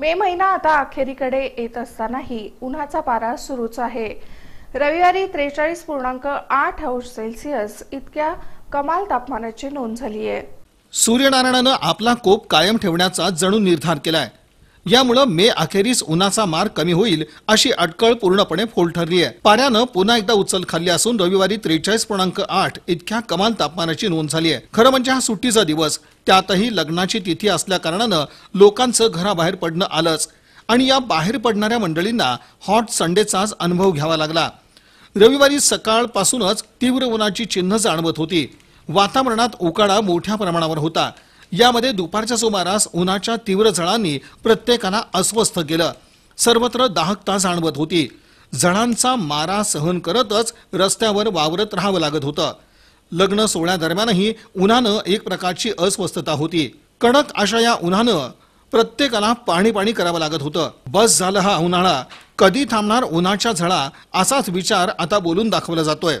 मे महिना आता अखेरीकडे येत असतानाही उन्हाचा पारा सुरूच आहे रविवारी त्रेचाळीस पूर्णांक आठ अंश सेल्सिअस इतक्या कमाल तापमानाची नोंद झाली आहे सूर्यनारायणानं आपला कोप कायम ठेवण्याचा जणू निर्धार केला आहे यामुळे मे अखेरीस उन्हाचा मार कमी होईल अशी अटकळ पूर्णपणे फोल ठरली आहे पाऱ्यानं पुन्हा एकदा उचल खाल्ली असून रविवारी त्रेचाळीस पूर्णांक आठ इतक्या कमाल तापमानाची नोंद झाली आहे खरं म्हणजे हा सुट्टीचा दिवस त्यातही लग्नाची तिथी असल्या कारणानं लोकांचं घराबाहेर पडणं आलंच आणि या बाहेर पडणाऱ्या मंडळींना हॉट संडेचाच अनुभव घ्यावा लागला रविवारी सकाळपासूनच तीव्र उन्हाची चिन्ह जाणवत होती वातावरणात उकाडा मोठ्या प्रमाणावर होता यामध्ये दुपारच्या सुमारास उन्हाच्या तीव्र झळांनी प्रत्येकाला अस्वस्थ केलं सर्वत्र दाहकता जाणवत होती झळांचा मारा सहन करतच रस्त्यावर वावरत राहावं लागत होतं लग्न सोहळ्यादरम्यानही उन्हानं एक प्रकारची अस्वस्थता होती कडक अशा या उन्हानं प्रत्येकाला पाणी पाणी करावं लागत होतं बस झालं हा उन्हाळा कधी थांबणार उन्हाच्या झळा असाच विचार आता बोलून दाखवला जातोय